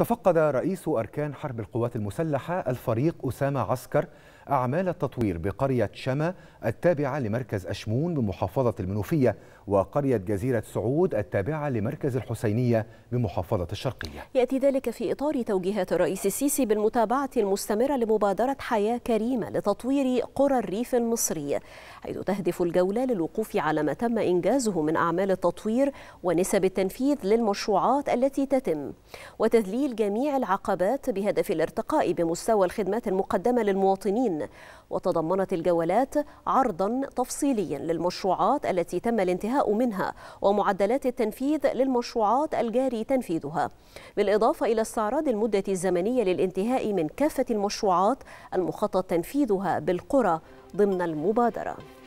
تفقد رئيس أركان حرب القوات المسلحة الفريق أسامة عسكر أعمال التطوير بقرية شما التابعة لمركز أشمون بمحافظة المنوفية وقرية جزيرة سعود التابعة لمركز الحسينية بمحافظة الشرقية يأتي ذلك في إطار توجيهات الرئيس السيسي بالمتابعة المستمرة لمبادرة حياة كريمة لتطوير قرى الريف المصري حيث تهدف الجولة للوقوف على ما تم إنجازه من أعمال التطوير ونسب التنفيذ للمشروعات التي تتم وتذليل جميع العقبات بهدف الارتقاء بمستوى الخدمات المقدمة للمواطنين وتضمنت الجولات عرضا تفصيليا للمشروعات التي تم الانتهاء منها ومعدلات التنفيذ للمشروعات الجاري تنفيذها بالإضافة إلى استعراض المدة الزمنية للانتهاء من كافة المشروعات المخطط تنفيذها بالقرى ضمن المبادرة